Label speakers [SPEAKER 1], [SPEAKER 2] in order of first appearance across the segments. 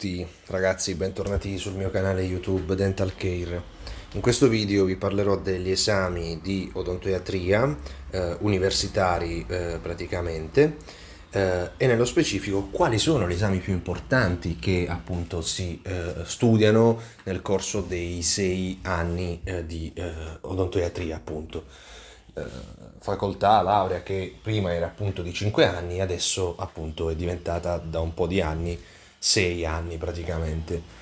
[SPEAKER 1] tutti ragazzi bentornati sul mio canale youtube dental care in questo video vi parlerò degli esami di odontoiatria eh, universitari eh, praticamente eh, e nello specifico quali sono gli esami più importanti che appunto si eh, studiano nel corso dei sei anni eh, di eh, odontoiatria appunto facoltà, laurea che prima era appunto di 5 anni adesso appunto è diventata da un po' di anni sei anni praticamente.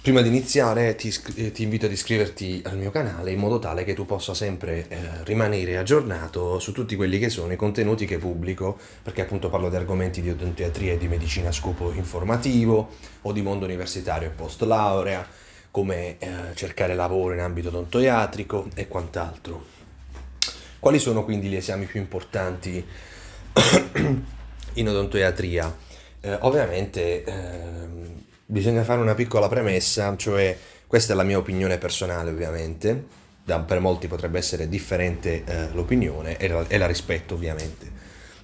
[SPEAKER 1] Prima di iniziare ti, eh, ti, invito ad iscriverti al mio canale in modo tale che tu possa sempre eh, rimanere aggiornato su tutti quelli che sono i contenuti che pubblico, perché appunto parlo di argomenti di odontiatria e di medicina a scopo informativo o di mondo universitario e post laurea, come eh, cercare lavoro in ambito odontoiatrico e quant'altro. Quali sono quindi gli esami più importanti in odontoiatria? Eh, ovviamente ehm, bisogna fare una piccola premessa, cioè questa è la mia opinione personale ovviamente, da, per molti potrebbe essere differente eh, l'opinione e la, e la rispetto ovviamente.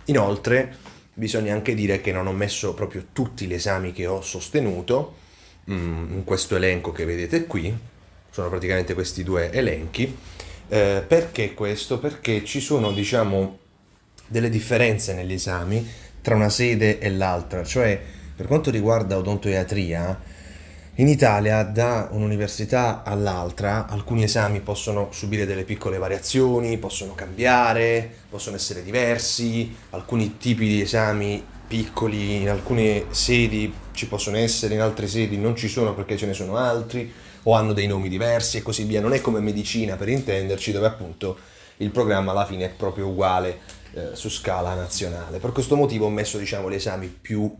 [SPEAKER 1] Inoltre bisogna anche dire che non ho messo proprio tutti gli esami che ho sostenuto mm, in questo elenco che vedete qui, sono praticamente questi due elenchi. Eh, perché questo? Perché ci sono diciamo delle differenze negli esami tra una sede e l'altra, cioè per quanto riguarda odontoiatria, in Italia da un'università all'altra alcuni esami possono subire delle piccole variazioni, possono cambiare, possono essere diversi, alcuni tipi di esami piccoli in alcune sedi ci possono essere, in altre sedi non ci sono perché ce ne sono altri o hanno dei nomi diversi e così via. Non è come medicina per intenderci dove appunto il programma alla fine è proprio uguale eh, su scala nazionale. Per questo motivo ho messo diciamo, gli esami più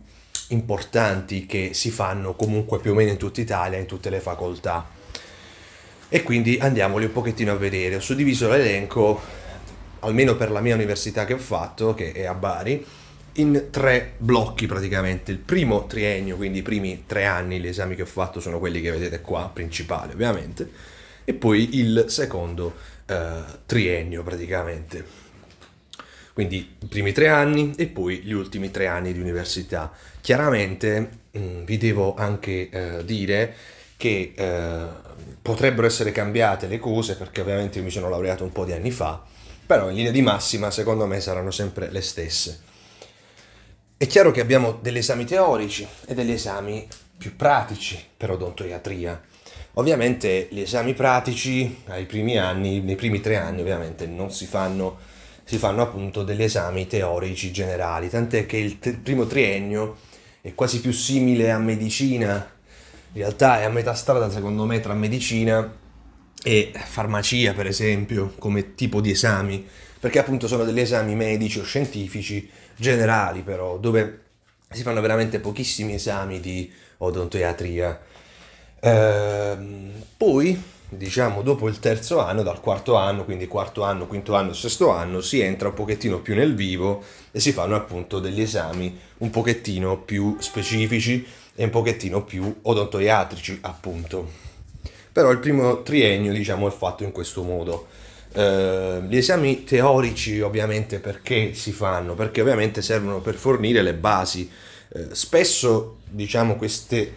[SPEAKER 1] importanti che si fanno comunque più o meno in tutta Italia, in tutte le facoltà. E quindi andiamoli un pochettino a vedere. Ho suddiviso l'elenco, almeno per la mia università che ho fatto, che è a Bari, in tre blocchi praticamente. Il primo triennio, quindi i primi tre anni, gli esami che ho fatto sono quelli che vedete qua, principali ovviamente, e poi il secondo eh, triennio praticamente quindi i primi tre anni e poi gli ultimi tre anni di università. Chiaramente mm, vi devo anche eh, dire che eh, potrebbero essere cambiate le cose perché ovviamente io mi sono laureato un po' di anni fa, però in linea di massima secondo me saranno sempre le stesse. È chiaro che abbiamo degli esami teorici e degli esami più pratici per odontoiatria. Ovviamente gli esami pratici ai primi anni, nei primi tre anni ovviamente non si fanno si fanno appunto degli esami teorici generali, tant'è che il te- primo triennio è quasi più simile a medicina, in realtà è a metà strada secondo me tra medicina e farmacia per esempio come tipo di esami, perché appunto sono degli esami medici o scientifici generali però, dove si fanno veramente pochissimi esami di odontoiatria Ehm, poi, diciamo, dopo il terzo anno, dal quarto anno, quindi quarto anno, quinto anno, sesto anno, si entra un pochettino più nel vivo e si fanno appunto degli esami un pochettino più specifici e un pochettino più odontoiatrici, appunto. Però il primo triennio, diciamo, è fatto in questo modo. Eh, gli esami teorici, ovviamente, perché si fanno? Perché ovviamente servono per fornire le basi. Eh, spesso, diciamo, queste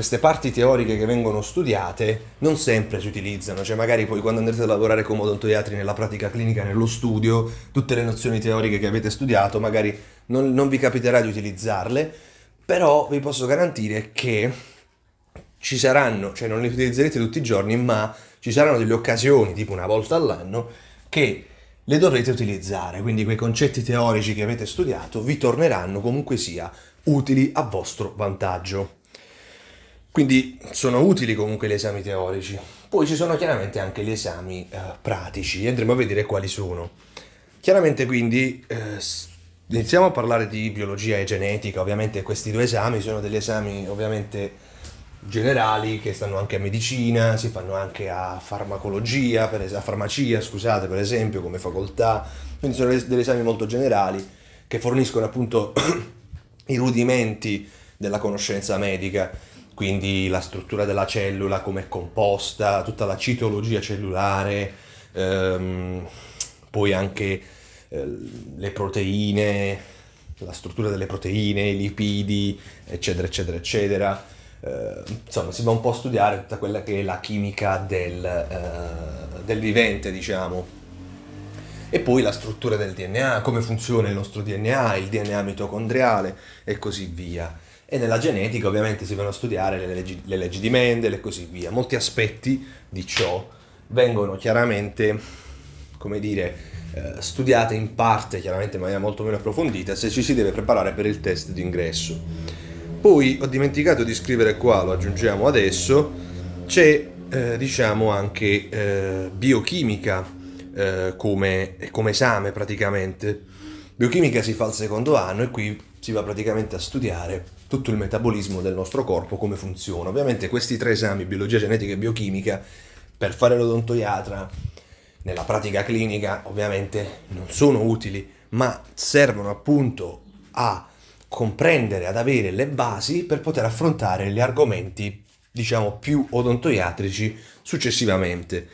[SPEAKER 1] queste parti teoriche che vengono studiate non sempre si utilizzano, cioè magari poi quando andrete a lavorare come odontoiatri nella pratica clinica, nello studio, tutte le nozioni teoriche che avete studiato magari non, non vi capiterà di utilizzarle, però vi posso garantire che ci saranno, cioè non le utilizzerete tutti i giorni, ma ci saranno delle occasioni, tipo una volta all'anno, che le dovrete utilizzare, quindi quei concetti teorici che avete studiato vi torneranno comunque sia utili a vostro vantaggio. Quindi sono utili comunque gli esami teorici. Poi ci sono chiaramente anche gli esami eh, pratici, andremo a vedere quali sono. Chiaramente quindi eh, iniziamo a parlare di biologia e genetica, ovviamente questi due esami sono degli esami ovviamente generali che stanno anche a medicina, si fanno anche a farmacologia, per es- a farmacia, scusate, per esempio, come facoltà. Quindi sono degli esami molto generali che forniscono appunto i rudimenti della conoscenza medica quindi la struttura della cellula, come è composta, tutta la citologia cellulare, ehm, poi anche eh, le proteine, la struttura delle proteine, i lipidi, eccetera, eccetera, eccetera. Eh, insomma, si va un po' a studiare tutta quella che è la chimica del, eh, del vivente, diciamo. E poi la struttura del DNA, come funziona il nostro DNA, il DNA mitocondriale e così via e nella genetica ovviamente si vanno a studiare le leggi, le leggi di Mendel e così via. Molti aspetti di ciò vengono chiaramente, come dire, eh, studiate in parte, chiaramente in maniera molto meno approfondita, se ci si deve preparare per il test d'ingresso. Poi ho dimenticato di scrivere qua, lo aggiungiamo adesso, c'è eh, diciamo anche eh, biochimica eh, come, come esame praticamente. Biochimica si fa al secondo anno e qui si va praticamente a studiare tutto il metabolismo del nostro corpo, come funziona. Ovviamente questi tre esami, biologia genetica e biochimica, per fare l'odontoiatra nella pratica clinica ovviamente non sono utili, ma servono appunto a comprendere, ad avere le basi per poter affrontare gli argomenti, diciamo, più odontoiatrici successivamente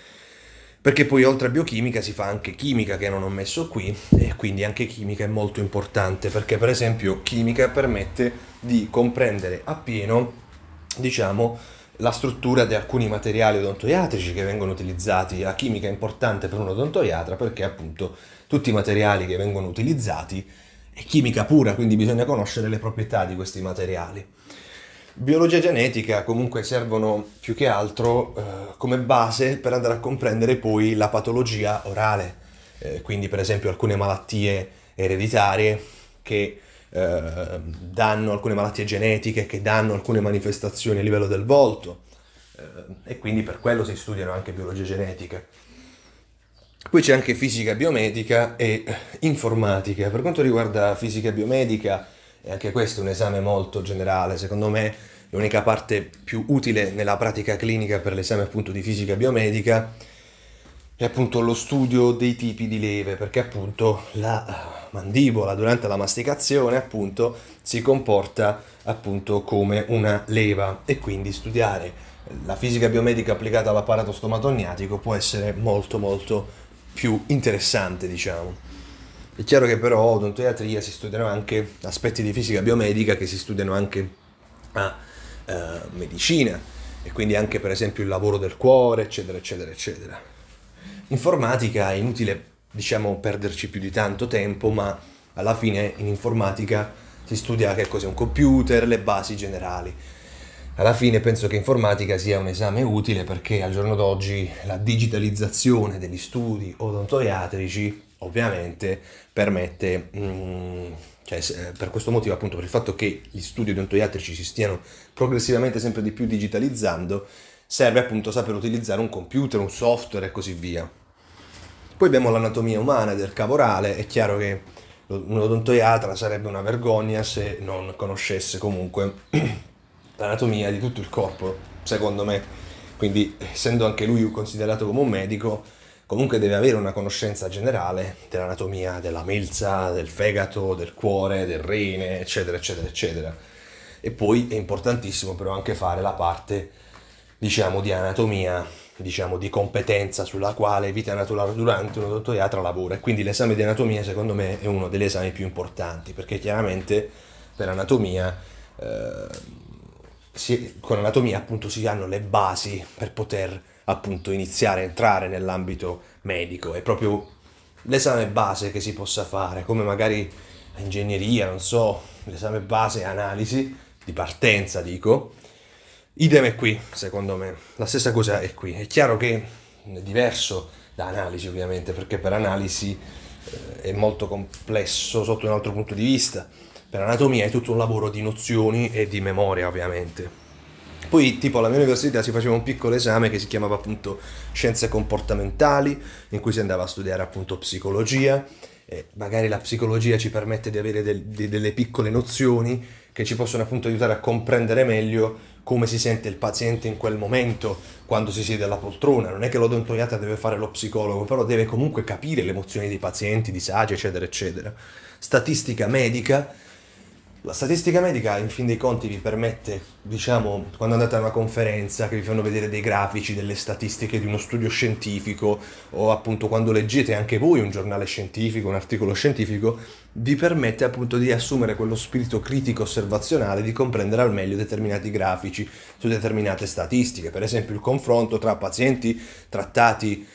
[SPEAKER 1] perché poi oltre a biochimica si fa anche chimica che non ho messo qui e quindi anche chimica è molto importante perché per esempio chimica permette di comprendere appieno diciamo la struttura di alcuni materiali odontoiatrici che vengono utilizzati, la chimica è importante per un odontoiatra perché appunto tutti i materiali che vengono utilizzati è chimica pura, quindi bisogna conoscere le proprietà di questi materiali. Biologia genetica comunque servono più che altro eh, come base per andare a comprendere poi la patologia orale, eh, quindi per esempio alcune malattie ereditarie che eh, danno alcune malattie genetiche, che danno alcune manifestazioni a livello del volto eh, e quindi per quello si studiano anche biologia genetica. Poi c'è anche fisica biomedica e informatica. Per quanto riguarda fisica biomedica, e anche questo è un esame molto generale, secondo me l'unica parte più utile nella pratica clinica per l'esame appunto di fisica biomedica è appunto lo studio dei tipi di leve, perché appunto la mandibola durante la masticazione appunto si comporta appunto come una leva e quindi studiare la fisica biomedica applicata all'apparato stomatogniatico può essere molto molto più interessante diciamo. È chiaro che però odontoiatria si studiano anche aspetti di fisica biomedica che si studiano anche a eh, medicina e quindi anche per esempio il lavoro del cuore, eccetera, eccetera, eccetera. Informatica è inutile, diciamo, perderci più di tanto tempo, ma alla fine in informatica si studia che cos'è un computer, le basi generali. Alla fine penso che informatica sia un esame utile perché al giorno d'oggi la digitalizzazione degli studi odontoiatrici ovviamente permette, mh, mm, cioè, eh, per questo motivo appunto, per il fatto che gli studi odontoiatrici si stiano progressivamente sempre di più digitalizzando, serve appunto saper utilizzare un computer, un software e così via. Poi abbiamo l'anatomia umana del cavorale, è chiaro che un odontoiatra sarebbe una vergogna se non conoscesse comunque l'anatomia di tutto il corpo, secondo me. Quindi essendo anche lui considerato come un medico, comunque deve avere una conoscenza generale dell'anatomia della milza, del fegato, del cuore, del rene, eccetera, eccetera, eccetera. E poi è importantissimo però anche fare la parte, diciamo, di anatomia, diciamo, di competenza sulla quale vita naturale durante un odontoiatra lavora. E quindi l'esame di anatomia secondo me è uno degli esami più importanti, perché chiaramente per anatomia... Eh, si, con anatomia appunto si hanno le basi per poter appunto iniziare a entrare nell'ambito medico, è proprio l'esame base che si possa fare, come magari ingegneria, non so, l'esame base analisi di partenza, dico. Idem è qui, secondo me, la stessa cosa è qui. È chiaro che è diverso da analisi, ovviamente, perché per analisi eh, è molto complesso sotto un altro punto di vista. Per anatomia è tutto un lavoro di nozioni e di memoria, ovviamente. Poi tipo alla mia università si faceva un piccolo esame che si chiamava appunto scienze comportamentali, in cui si andava a studiare appunto psicologia, e magari la psicologia ci permette di avere del, di, delle piccole nozioni che ci possono appunto aiutare a comprendere meglio come si sente il paziente in quel momento quando si siede alla poltrona. Non è che l'odontoiatra deve fare lo psicologo, però deve comunque capire le emozioni dei pazienti, disagi, eccetera, eccetera. Statistica medica la statistica medica in fin dei conti vi permette, diciamo, quando andate a una conferenza che vi fanno vedere dei grafici, delle statistiche di uno studio scientifico o appunto quando leggete anche voi un giornale scientifico, un articolo scientifico, vi permette appunto di assumere quello spirito critico osservazionale, di comprendere al meglio determinati grafici su determinate statistiche, per esempio il confronto tra pazienti trattati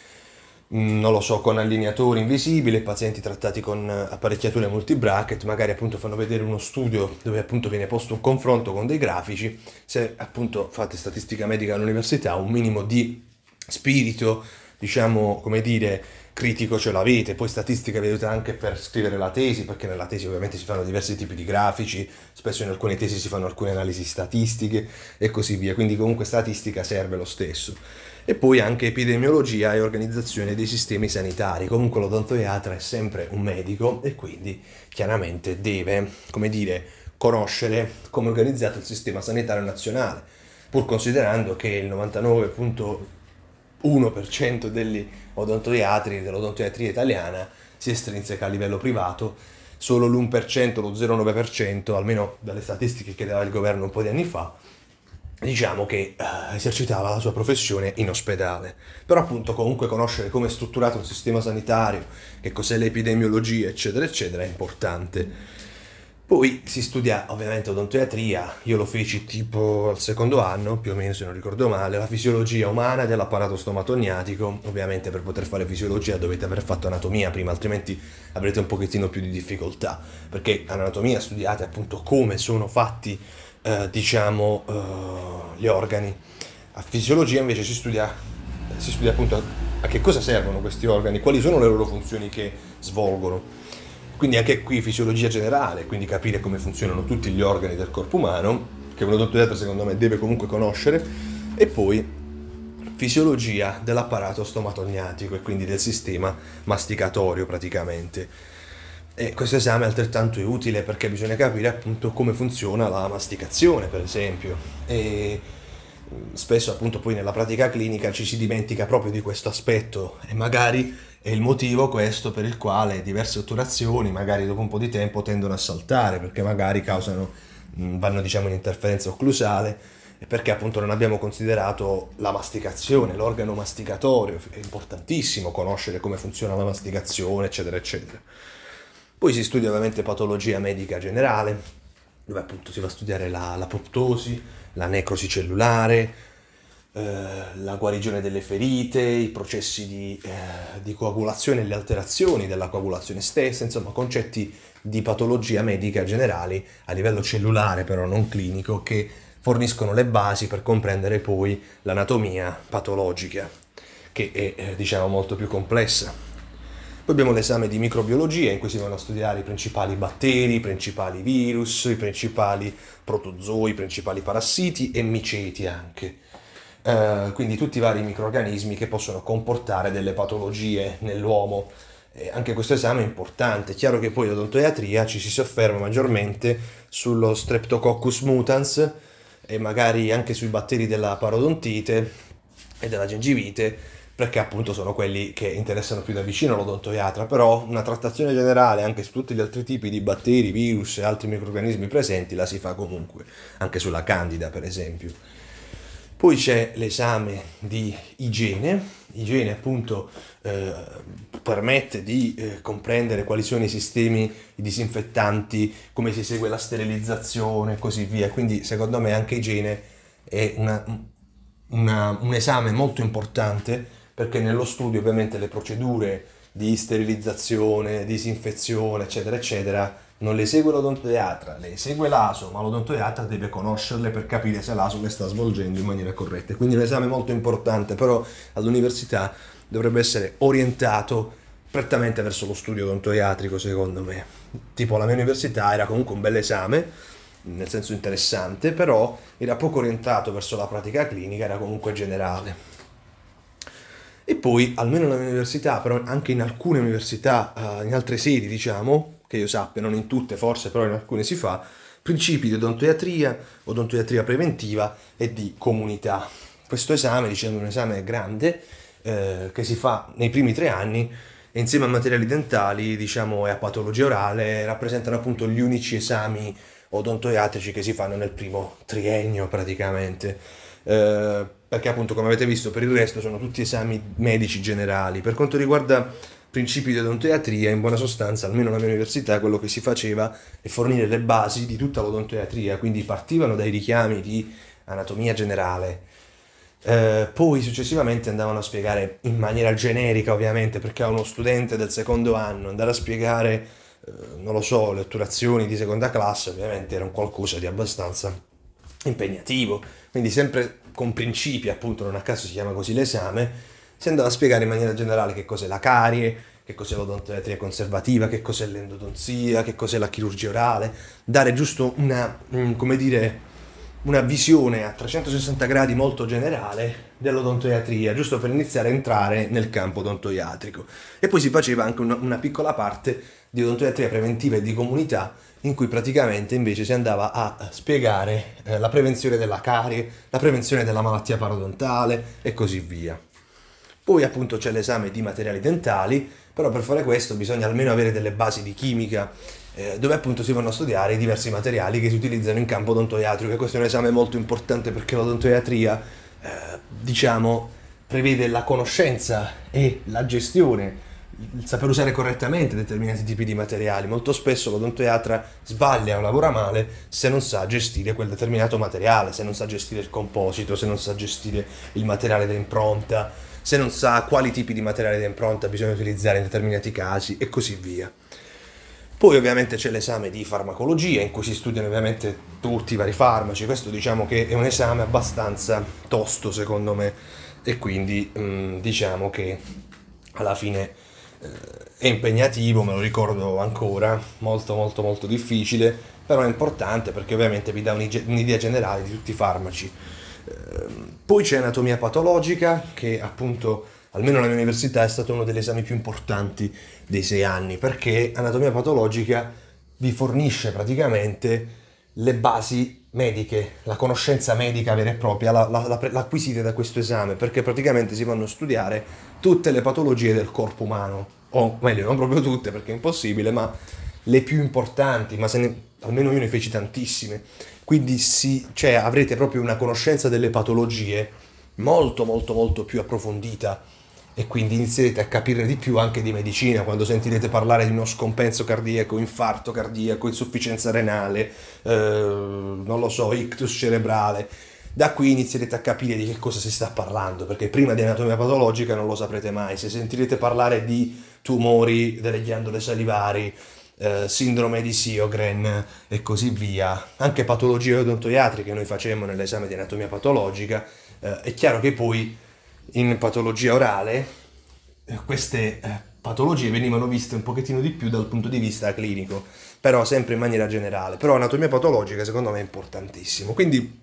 [SPEAKER 1] Mm, non lo so, con allineatori invisibili, pazienti trattati con eh, apparecchiature multibracket, magari appunto fanno vedere uno studio dove appunto viene posto un confronto con dei grafici, se appunto fate statistica medica all'università un minimo di spirito, diciamo, come dire, critico ce l'avete, poi statistica vi aiuta anche per scrivere la tesi, perché nella tesi ovviamente si fanno diversi tipi di grafici, spesso in alcune tesi si fanno alcune analisi statistiche e così via, quindi comunque statistica serve lo stesso e poi anche epidemiologia e organizzazione dei sistemi sanitari. Comunque l'odontoiatra è sempre un medico e quindi chiaramente deve, come dire, conoscere come è organizzato il sistema sanitario nazionale, pur considerando che il 99.1% degli odontoiatri dell'odontoiatria italiana si estrinseca a livello privato, solo l'1%, lo 0,9%, almeno dalle statistiche che dava il governo un po' di anni fa, diciamo che eh, esercitava la sua professione in ospedale. Però appunto comunque conoscere come è strutturato il sistema sanitario, che cos'è l'epidemiologia, eccetera, eccetera, è importante. Poi si studia ovviamente odontoiatria, io lo feci tipo al secondo anno, più o meno se non ricordo male, la fisiologia umana dell'apparato stomatognatico, ovviamente per poter fare fisiologia dovete aver fatto anatomia prima, altrimenti avrete un pochettino più di difficoltà, perché in anatomia studiate appunto come sono fatti eh, diciamo, eh, gli organi. A fisiologia invece si studia, si studia appunto a, che cosa servono questi organi, quali sono le loro funzioni che svolgono. Quindi anche qui fisiologia generale, quindi capire come funzionano tutti gli organi del corpo umano, che un odontoiatra secondo me deve comunque conoscere, e poi fisiologia dell'apparato stomatogniatico e quindi del sistema masticatorio praticamente. E questo esame è altrettanto utile perché bisogna capire appunto come funziona la masticazione, per esempio. E mm, spesso appunto poi nella pratica clinica ci si dimentica proprio di questo aspetto e magari è il motivo questo per il quale diverse otturazioni magari dopo un po' di tempo tendono a saltare perché magari causano, mm, vanno diciamo in interferenza occlusale e perché appunto non abbiamo considerato la masticazione, l'organo masticatorio, è importantissimo conoscere come funziona la masticazione eccetera eccetera. Poi si studia ovviamente patologia medica generale, dove appunto si va a studiare l'apoptosi, la, la necrosi cellulare, eh, la guarigione delle ferite, i processi di, eh, di coagulazione e le alterazioni della coagulazione stessa, insomma concetti di patologia medica generali a livello cellulare però non clinico che forniscono le basi per comprendere poi l'anatomia patologica che è eh, diciamo molto più complessa. Poi abbiamo l'esame di microbiologia in cui si vanno a studiare i principali batteri, i principali virus, i principali protozoi, i principali parassiti e miceti anche. Uh, quindi tutti i vari microorganismi che possono comportare delle patologie nell'uomo. E eh, anche questo esame è importante. È chiaro che poi l'odontoiatria ci si sofferma maggiormente sullo Streptococcus mutans e magari anche sui batteri della parodontite e della gengivite perché appunto sono quelli che interessano più da vicino l'odontoiatra, però una trattazione generale anche su tutti gli altri tipi di batteri, virus e altri microrganismi presenti la si fa comunque, anche sulla candida per esempio. Poi c'è l'esame di igiene, igiene appunto eh, permette di eh, comprendere quali sono i sistemi i disinfettanti, come si segue la sterilizzazione e così via, quindi secondo me anche igiene è una, una, un esame molto importante perché nello studio ovviamente le procedure di sterilizzazione, disinfezione, eccetera, eccetera, non le segue l'odontoiatra, le segue l'ASO, ma l'odontoiatra deve conoscerle per capire se l'ASO le sta svolgendo in maniera corretta. Quindi l'esame è molto importante, però all'università dovrebbe essere orientato prettamente verso lo studio odontoiatrico, secondo me. Tipo la mia università era comunque un bel esame, nel senso interessante, però era poco orientato verso la pratica clinica, era comunque generale. E poi, almeno nella mia università, però anche in alcune università, uh, in altre sedi diciamo, che io sappia, non in tutte forse, però in alcune si fa, principi di odontoiatria, odontoiatria preventiva e di comunità. Questo esame, dicendo un esame grande, eh, che si fa nei primi tre anni, e insieme a materiali dentali diciamo, e a patologia orale rappresentano appunto gli unici esami odontoiatrici che si fanno nel primo triennio praticamente. Eh, perché appunto come avete visto per il resto sono tutti esami medici generali. Per quanto riguarda principi di odontoiatria, in buona sostanza, almeno alla mia università, quello che si faceva è fornire le basi di tutta l'odontoiatria, quindi partivano dai richiami di anatomia generale, eh, poi successivamente andavano a spiegare in maniera generica, ovviamente, perché a uno studente del secondo anno andare a spiegare, eh, non lo so, le otturazioni di seconda classe, ovviamente era un qualcosa di abbastanza impegnativo, quindi sempre con principi, appunto non a caso si chiama così l'esame, si andava a spiegare in maniera generale che cos'è la carie, che cos'è l'odontoiatria conservativa, che cos'è l'endodonzia, che cos'è la chirurgia orale, dare giusto una, mm, come dire, una visione a 360 gradi molto generale dell'odontoiatria, giusto per iniziare a entrare nel campo odontoiatrico. E poi si faceva anche una, una piccola parte di odontoiatria preventiva e di comunità in cui praticamente invece si andava a spiegare eh, la prevenzione della carie, la prevenzione della malattia parodontale e così via. Poi appunto c'è l'esame di materiali dentali, però per fare questo bisogna almeno avere delle basi di chimica, eh, dove appunto si vanno a studiare i diversi materiali che si utilizzano in campo odontoiatrico, e questo è un esame molto importante perché l'odontoiatria, eh, diciamo, prevede la conoscenza e la gestione il saper usare correttamente determinati tipi di materiali. Molto spesso l'odontoiatra sbaglia o lavora male se non sa gestire quel determinato materiale, se non sa gestire il composito, se non sa gestire il materiale da impronta, se non sa quali tipi di materiale da impronta bisogna utilizzare in determinati casi e così via. Poi ovviamente c'è l'esame di farmacologia in cui si studiano ovviamente tutti i vari farmaci, questo diciamo che è un esame abbastanza tosto secondo me e quindi mm, diciamo che alla fine è impegnativo, me lo ricordo ancora, molto molto molto difficile, però è importante perché ovviamente vi dà un'idea generale di tutti i farmaci. Ehm, poi c'è anatomia patologica che appunto, almeno nella mia università, è stato uno degli esami più importanti dei sei anni, perché anatomia patologica vi fornisce praticamente le basi mediche, la conoscenza medica vera e propria, la, la, la, l'acquisite da questo esame, perché praticamente si vanno a studiare tutte le patologie del corpo umano o meglio, non proprio tutte perché è impossibile, ma le più importanti, ma se ne, almeno io ne feci tantissime. Quindi si, cioè, avrete proprio una conoscenza delle patologie molto molto molto più approfondita e quindi inizierete a capire di più anche di medicina quando sentirete parlare di uno scompenso cardiaco, infarto cardiaco, insufficienza renale, eh, non lo so, ictus cerebrale. Da qui inizierete a capire di che cosa si sta parlando, perché prima di anatomia patologica non lo saprete mai. Se sentirete parlare di tumori delle ghiandole salivari, eh, sindrome di Siogren e così via, anche patologie odontoiatriche che noi facemmo nell'esame di anatomia patologica, eh, è chiaro che poi in patologia orale eh, queste eh, patologie venivano viste un pochettino di più dal punto di vista clinico, però sempre in maniera generale, però anatomia patologica secondo me è importantissimo, quindi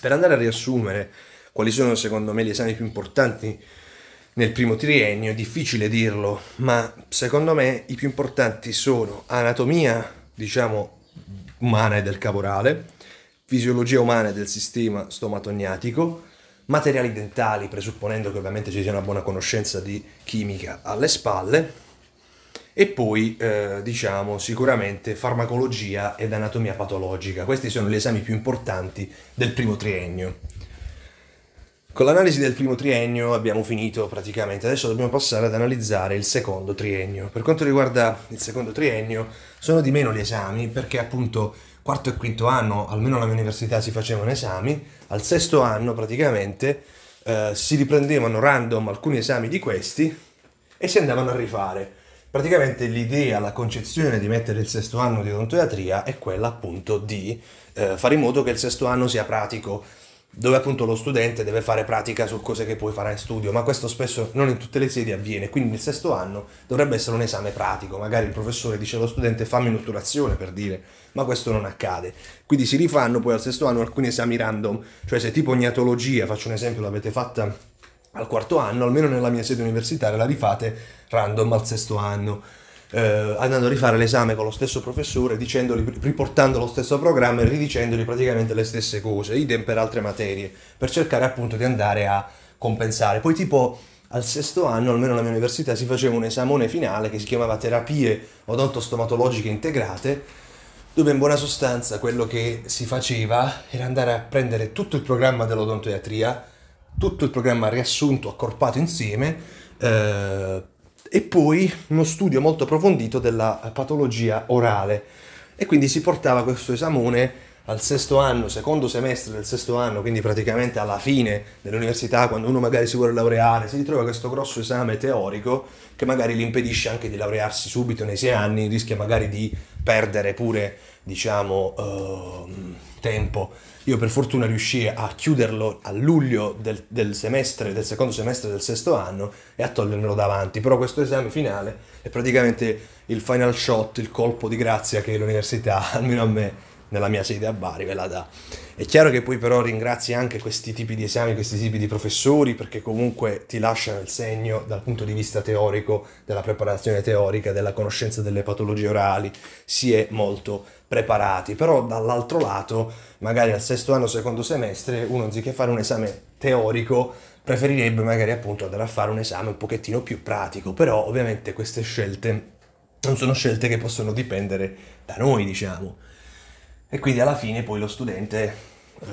[SPEAKER 1] per andare a riassumere quali sono secondo me gli esami più importanti nel primo triennio, è difficile dirlo, ma secondo me i più importanti sono anatomia, diciamo, umana e del caporale, fisiologia umana e del sistema stomatogniatico, materiali dentali, presupponendo che ovviamente ci sia una buona conoscenza di chimica alle spalle, e poi eh, diciamo sicuramente farmacologia ed anatomia patologica. Questi sono gli esami più importanti del primo triennio. Con l'analisi del primo triennio abbiamo finito praticamente, adesso dobbiamo passare ad analizzare il secondo triennio. Per quanto riguarda il secondo triennio sono di meno gli esami perché appunto quarto e quinto anno, almeno alla mia università si facevano esami, al sesto anno praticamente eh, si riprendevano random alcuni esami di questi e si andavano a rifare. Praticamente l'idea, la concezione di mettere il sesto anno di odontoiatria è quella appunto di eh, fare in modo che il sesto anno sia pratico dove appunto lo studente deve fare pratica su cose che poi farà in studio, ma questo spesso non in tutte le sedi avviene, quindi nel sesto anno dovrebbe essere un esame pratico, magari il professore dice allo studente fammi un'otturazione per dire, ma questo non accade. Quindi si rifanno poi al sesto anno alcuni esami random, cioè se tipo gnatologia, faccio un esempio, l'avete fatta al quarto anno, almeno nella mia sede universitaria la rifate random al sesto anno eh, andando a rifare l'esame con lo stesso professore, dicendogli, riportando lo stesso programma e ridicendogli praticamente le stesse cose, idem per altre materie, per cercare appunto di andare a compensare. Poi tipo al sesto anno, almeno alla mia università, si faceva un esamone finale che si chiamava terapie odontostomatologiche integrate, dove in buona sostanza quello che si faceva era andare a prendere tutto il programma dell'odontoiatria, tutto il programma riassunto, accorpato insieme, eh, e poi uno studio molto approfondito della patologia orale. E quindi si portava questo esamone al sesto anno, secondo semestre del sesto anno, quindi praticamente alla fine dell'università, quando uno magari si vuole laureare, si ritrova questo grosso esame teorico che magari gli impedisce anche di laurearsi subito nei sei anni, rischia magari di perdere pure, diciamo, uh, tempo io per fortuna riuscii a chiuderlo a luglio del, del, semestre, del secondo semestre del sesto anno e a togliermelo davanti, però questo esame finale è praticamente il final shot, il colpo di grazia che l'università, almeno a me, nella mia sede a Bari ve la dà. È chiaro che poi però ringrazi anche questi tipi di esami, questi tipi di professori, perché comunque ti lasciano il segno dal punto di vista teorico, della preparazione teorica, della conoscenza delle patologie orali, si è molto preparati, però dall'altro lato, magari al sesto anno, secondo semestre, uno anziché fare un esame teorico, preferirebbe magari appunto andare a fare un esame un pochettino più pratico, però ovviamente queste scelte non sono scelte che possono dipendere da noi, diciamo. E quindi alla fine poi lo studente, eh,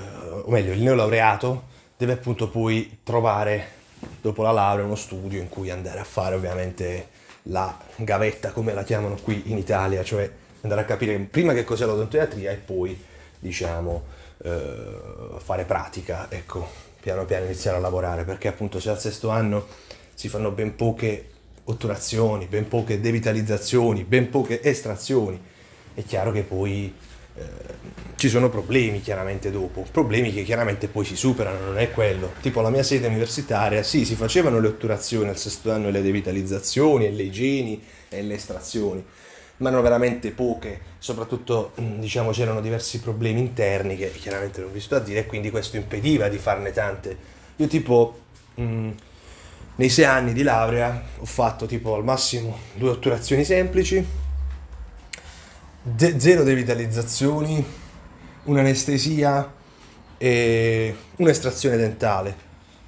[SPEAKER 1] o meglio il neolaureato, deve appunto poi trovare dopo la laurea uno studio in cui andare a fare ovviamente la gavetta, come la chiamano qui in Italia, cioè andare a capire prima che cos'è l'odontoiatria e poi diciamo eh, fare pratica, ecco, piano piano iniziare a lavorare, perché appunto se al sesto anno si fanno ben poche otturazioni, ben poche devitalizzazioni, ben poche estrazioni, è chiaro che poi Ehm, ci sono problemi chiaramente dopo, problemi che chiaramente poi si superano, non è quello. Tipo la mia sede universitaria, sì, si facevano le otturazioni al sesto anno e le devitalizzazioni e le igieni e le estrazioni, ma erano veramente poche, soprattutto mm, diciamo c'erano diversi problemi interni che chiaramente non vi sto a dire e quindi questo impediva di farne tante. Io tipo... Mh, mm, nei sei anni di laurea ho fatto tipo al massimo due otturazioni semplici, de- zero devitalizzazioni, un'anestesia e un'estrazione dentale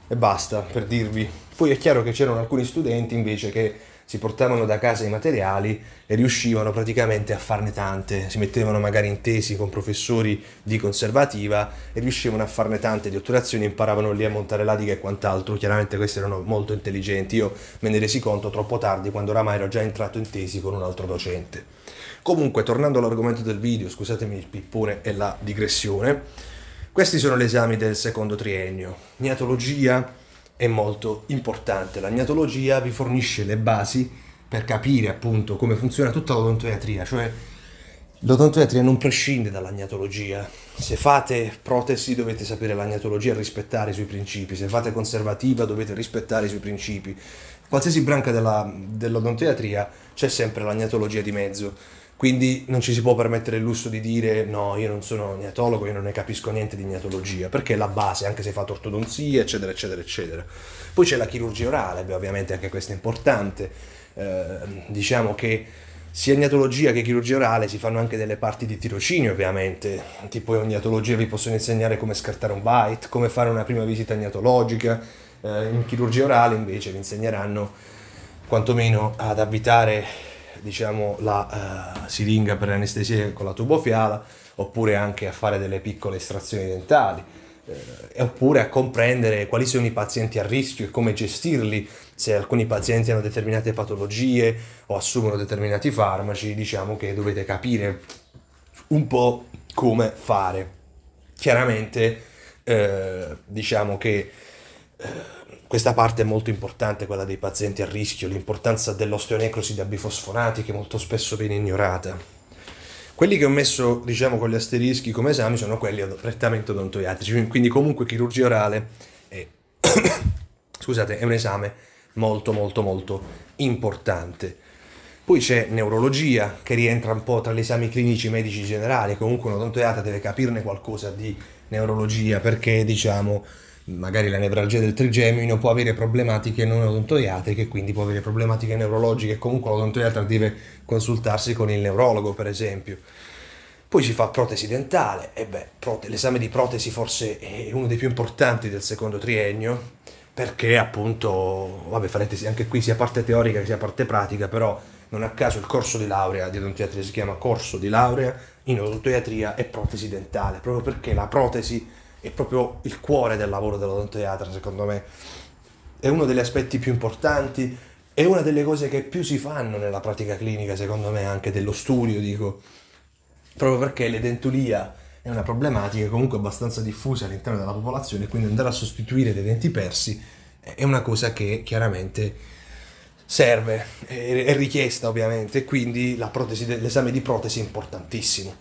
[SPEAKER 1] e basta per dirvi. Poi è chiaro che c'erano alcuni studenti invece che si portavano da casa i materiali e riuscivano praticamente a farne tante, si mettevano magari in tesi con professori di conservativa e riuscivano a farne tante di otturazioni, imparavano lì a montare l'adiga e quant'altro, chiaramente questi erano molto intelligenti, io me ne resi conto troppo tardi quando oramai ero già entrato in tesi con un altro docente. Comunque, tornando all'argomento del video, scusatemi il pippone e la digressione, questi sono gli esami del secondo triennio. Gnatologia è molto importante. La gnatologia vi fornisce le basi per capire appunto come funziona tutta l'odontoiatria, cioè L'odontoiatria non prescinde dall'agnatologia. Se fate protesi dovete sapere l'agnatologia e rispettare i suoi principi, se fate conservativa dovete rispettare i suoi principi. Qualsiasi branca della, dell'odontoiatria c'è sempre l'agnatologia di mezzo. Quindi non ci si può permettere il lusso di dire no, io non sono neatologo, io non ne capisco niente di neatologia, perché è la base, anche se hai fatto ortodonzia, eccetera, eccetera, eccetera. Poi c'è la chirurgia orale, beh, ovviamente anche questa è importante. Eh, diciamo che sia neatologia che chirurgia orale si fanno anche delle parti di tirocinio, ovviamente. Tipo in neatologia vi possono insegnare come scartare un bite, come fare una prima visita neatologica. Eh, in chirurgia orale invece vi insegneranno quantomeno ad abitare diciamo, la uh, siringa per l'anestesia con la tubofiala, oppure anche a fare delle piccole estrazioni dentali, eh, oppure a comprendere quali sono i pazienti a rischio e come gestirli, se alcuni pazienti hanno determinate patologie o assumono determinati farmaci, diciamo che dovete capire un po' come fare. Chiaramente eh, diciamo che questa parte è molto importante, quella dei pazienti a rischio, l'importanza dell'osteonecrosi da bifosfonati che molto spesso viene ignorata. Quelli che ho messo, diciamo, con gli asterischi come esami sono quelli prettamente odontoiatrici, quindi comunque chirurgia orale è, scusate, è un esame molto molto molto importante. Poi c'è neurologia, che rientra un po' tra gli esami clinici medici generali, comunque un odontoiatra deve capirne qualcosa di neurologia perché, diciamo, magari la nevralgia del trigemino può avere problematiche non odontoiatriche, quindi può avere problematiche neurologiche, comunque l'odontoiatra deve consultarsi con il neurologo, per esempio. Poi si fa protesi dentale, e beh, l'esame di protesi forse è uno dei più importanti del secondo triennio, perché appunto, vabbè, farete anche qui sia parte teorica che sia parte pratica, però non a caso il corso di laurea di odontoiatria si chiama corso di laurea in odontoiatria e protesi dentale, proprio perché la protesi è proprio il cuore del lavoro dell'odontoiatra, secondo me. È uno degli aspetti più importanti, è una delle cose che più si fanno nella pratica clinica, secondo me, anche dello studio, dico. Proprio perché l'edentulia è una problematica comunque abbastanza diffusa all'interno della popolazione, quindi andare a sostituire dei denti persi è una cosa che chiaramente serve, è richiesta ovviamente, quindi protesi, l'esame di protesi è importantissimo.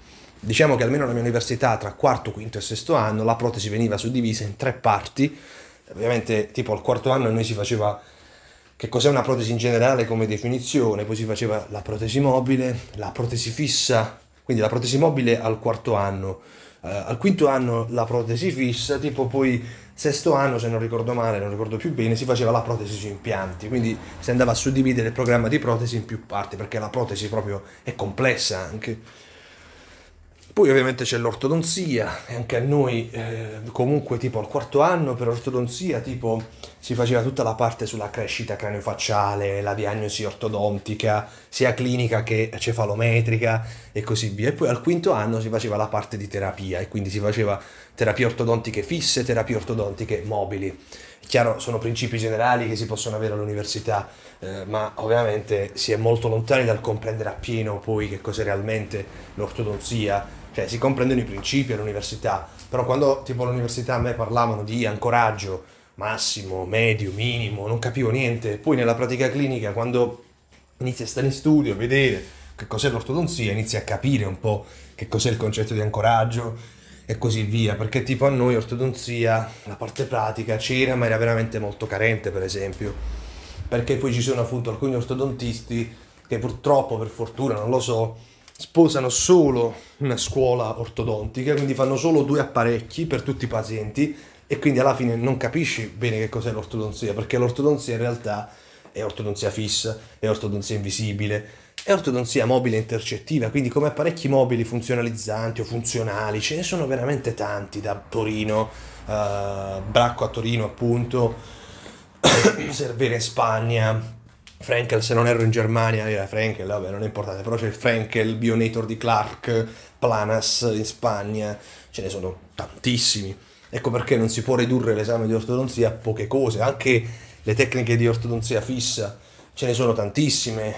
[SPEAKER 1] Diciamo che almeno alla mia università, tra quarto, quinto e sesto anno, la protesi veniva suddivisa in tre parti. Ovviamente, tipo al quarto anno, noi si faceva che cos'è una protesi in generale come definizione, poi si faceva la protesi mobile, la protesi fissa, quindi la protesi mobile al quarto anno, eh, al quinto anno la protesi fissa, tipo poi sesto anno, se non ricordo male, non ricordo più bene, si faceva la protesi su impianti, quindi si andava a suddividere il programma di protesi in più parti, perché la protesi proprio è complessa anche. Poi ovviamente c'è l'ortodonzia, e anche a noi eh, comunque tipo al quarto anno per ortodonzia tipo si faceva tutta la parte sulla crescita craniofacciale, la diagnosi ortodontica, sia clinica che cefalometrica e così via. E poi al quinto anno si faceva la parte di terapia e quindi si faceva terapie ortodontiche fisse, terapie ortodontiche mobili. chiaro, sono principi generali che si possono avere all'università, eh, ma ovviamente si è molto lontani dal comprendere appieno poi che cos'è realmente l'ortodonzia cioè si comprendono i principi all'università, però quando tipo all'università a me parlavano di ancoraggio massimo, medio, minimo, non capivo niente, poi nella pratica clinica quando inizia a stare in studio, a vedere che cos'è l'ortodonzia, inizia a capire un po' che cos'è il concetto di ancoraggio e così via, perché tipo a noi ortodonzia, la parte pratica c'era ma era veramente molto carente per esempio, perché poi ci sono appunto alcuni ortodontisti che purtroppo, per fortuna, non lo so, sposano solo una scuola ortodontica, quindi fanno solo due apparecchi per tutti i pazienti e quindi alla fine non capisci bene che cos'è l'ortodonzia, perché l'ortodonzia in realtà è ortodonzia fissa, è ortodonzia invisibile, è ortodonzia mobile intercettiva, quindi come apparecchi mobili funzionalizzanti o funzionali, ce ne sono veramente tanti da Torino, eh, Bracco a Torino appunto, Servere in Spagna, Frankel, se non ero in Germania, era eh, Frankel, vabbè, non è importante, però c'è il Frankel, Bionator di Clark, Planas in Spagna, ce ne sono tantissimi. Ecco perché non si può ridurre l'esame di ortodonzia a poche cose, anche le tecniche di ortodonzia fissa, ce ne sono tantissime, eh,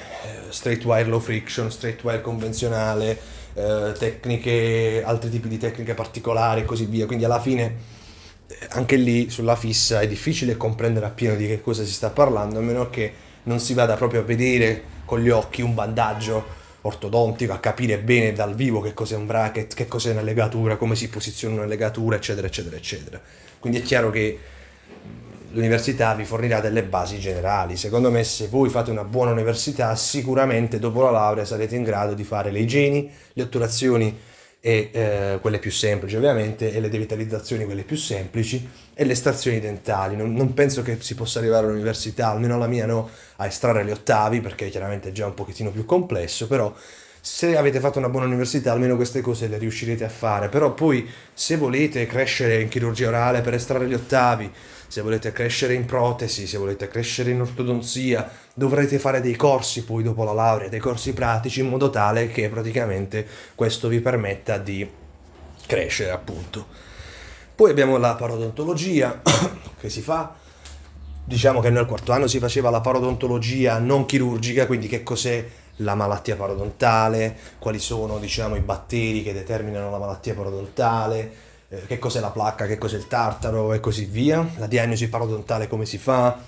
[SPEAKER 1] straight wire low friction, straight wire convenzionale, eh, tecniche, altri tipi di tecniche particolari e così via, quindi alla fine eh, anche lì sulla fissa è difficile comprendere appieno di che cosa si sta parlando, a meno che non si vada proprio a vedere con gli occhi un bandaggio ortodontico, a capire bene dal vivo che cos'è un bracket, che cos'è una legatura, come si posiziona una legatura, eccetera, eccetera, eccetera. Quindi è chiaro che l'università vi fornirà delle basi generali. Secondo me se voi fate una buona università, sicuramente dopo la laurea sarete in grado di fare le igieni, le otturazioni, e eh, quelle più semplici ovviamente e le devitalizzazioni quelle più semplici e le estrazioni dentali non, non, penso che si possa arrivare all'università almeno la mia no a estrarre gli ottavi perché chiaramente è già un pochettino più complesso però se avete fatto una buona università almeno queste cose le riuscirete a fare però poi se volete crescere in chirurgia orale per estrarre gli ottavi se volete crescere in protesi, se volete crescere in ortodonzia, dovrete fare dei corsi poi dopo la laurea, dei corsi pratici in modo tale che praticamente questo vi permetta di crescere appunto. Poi abbiamo la parodontologia che si fa, diciamo che nel quarto anno si faceva la parodontologia non chirurgica, quindi che cos'è la malattia parodontale, quali sono diciamo, i batteri che determinano la malattia parodontale, eh, che cos'è la placca, che cos'è il tartaro e così via, la diagnosi parodontale come si fa,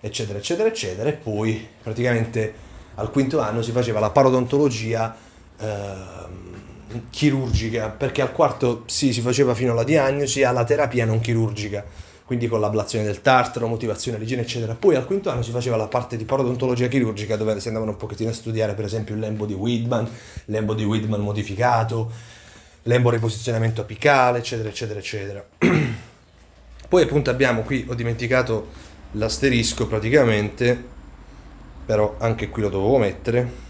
[SPEAKER 1] eccetera, eccetera, eccetera. E poi praticamente al quinto anno si faceva la parodontologia eh, chirurgica, perché al quarto sì, si faceva fino alla diagnosi, alla terapia non chirurgica, quindi con l'ablazione del tartaro, motivazione, all'igene, eccetera. Poi al quinto anno si faceva la parte di parodontologia chirurgica, dove si andavano un pochettino a studiare per esempio il lembo di Widman, lembo di Widman modificato, lembo riposizionamento apicale, eccetera, eccetera, eccetera. Poi appunto abbiamo qui, ho dimenticato l'asterisco praticamente, però anche qui lo dovevo mettere.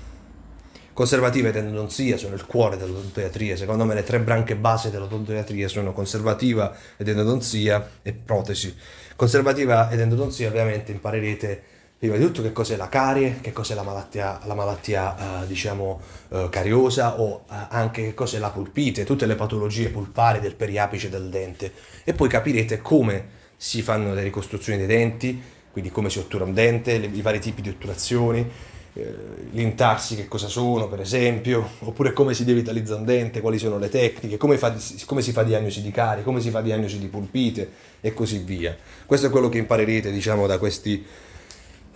[SPEAKER 1] Conservativa ed endodonzia sono il cuore dell'odontoiatria, secondo me le tre branche base dell'odontoiatria sono conservativa ed endodonzia e protesi. Conservativa ed endodonzia ovviamente imparerete prima di tutto che cos'è la carie, che cos'è la malattia, la malattia eh, diciamo eh, cariosa o eh, anche che cos'è la pulpite, tutte le patologie pulpari del periapice del dente e poi capirete come si fanno le ricostruzioni dei denti, quindi come si ottura un dente, le, i vari tipi di otturazioni, eh, l'intarsi che cosa sono per esempio, oppure come si devitalizza un dente, quali sono le tecniche, come, fa, come si fa diagnosi di carie, come si fa diagnosi di pulpite e così via. Questo è quello che imparerete diciamo da questi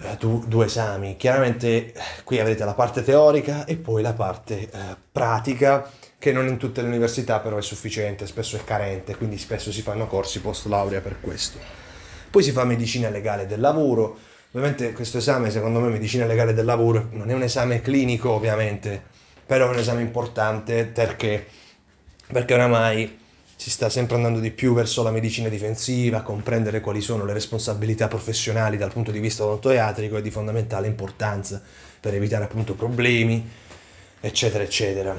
[SPEAKER 1] eh, du- due esami. Chiaramente eh, qui avrete la parte teorica e poi la parte eh, pratica che non in tutte le università però è sufficiente, spesso è carente, quindi spesso si fanno corsi post laurea per questo. Poi si fa medicina legale del lavoro, ovviamente questo esame secondo me medicina legale del lavoro non è un esame clinico ovviamente, però è un esame importante perché, perché oramai si sta sempre andando di più verso la medicina difensiva, comprendere quali sono le responsabilità professionali dal punto di vista odontoiatrico è di fondamentale importanza per evitare appunto problemi, eccetera, eccetera.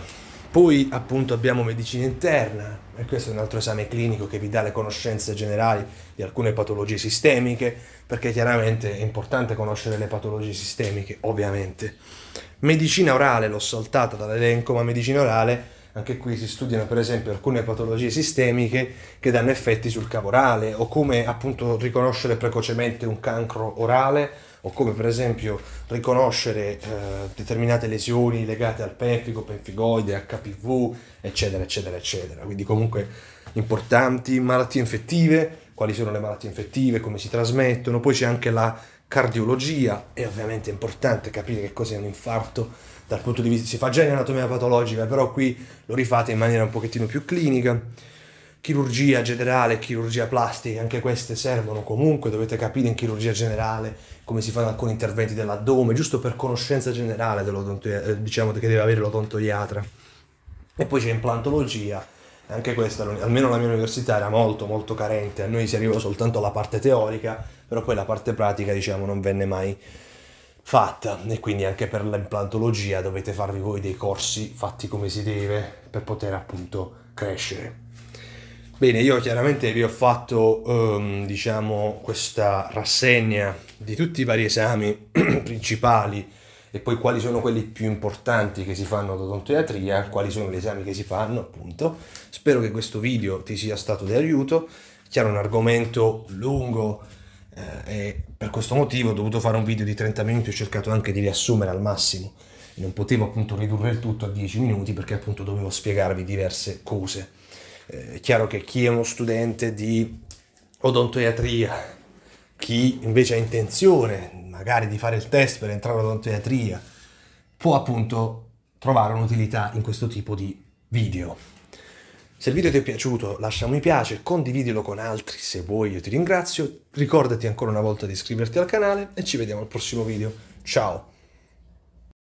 [SPEAKER 1] Poi appunto abbiamo medicina interna, e questo è un altro esame clinico che vi dà le conoscenze generali di alcune patologie sistemiche, perché chiaramente è importante conoscere le patologie sistemiche, ovviamente. Medicina orale, l'ho saltata dall'elenco, ma medicina orale anche qui si studiano per esempio alcune patologie sistemiche che danno effetti sul cavo orale o come appunto riconoscere precocemente un cancro orale o come per esempio riconoscere eh, determinate lesioni legate al penfico, penfigoide, HPV, eccetera, eccetera, eccetera. Quindi comunque importanti malattie infettive, quali sono le malattie infettive, come si trasmettono, poi c'è anche la cardiologia, è ovviamente importante capire che cos'è un infarto dal punto di vista, si fa già in anatomia patologica, però qui lo rifate in maniera un pochettino più clinica. Chirurgia generale, chirurgia plastica, anche queste servono comunque, dovete capire in chirurgia generale come si fanno alcuni interventi dell'addome, giusto per conoscenza generale eh, diciamo, che deve avere l'odontoiatra. E poi c'è implantologia, anche questa, almeno la mia università era molto molto carente, a noi si arrivò soltanto alla parte teorica, però poi la parte pratica diciamo non venne mai fatta e quindi anche per l'implantologia dovete farvi voi dei corsi fatti come si deve per poter appunto crescere. Bene, io chiaramente vi ho fatto um, diciamo questa rassegna di tutti i vari esami principali e poi quali sono quelli più importanti che si fanno ad odontoiatria, quali sono gli esami che si fanno appunto. Spero che questo video ti sia stato di aiuto, chiaro un argomento lungo eh, e per questo motivo ho dovuto fare un video di 30 minuti, ho cercato anche di riassumere al massimo, non potevo appunto ridurre il tutto a 10 minuti perché appunto dovevo spiegarvi diverse cose. Eh, è chiaro che chi è uno studente di odontoiatria, chi invece ha intenzione magari di fare il test per entrare all'odontoiatria, può appunto trovare un'utilità in questo tipo di video. Se il video ti è piaciuto lascia un mi piace, condividilo con altri se vuoi, io ti ringrazio, ricordati ancora una volta di iscriverti al canale e ci vediamo al prossimo video. Ciao!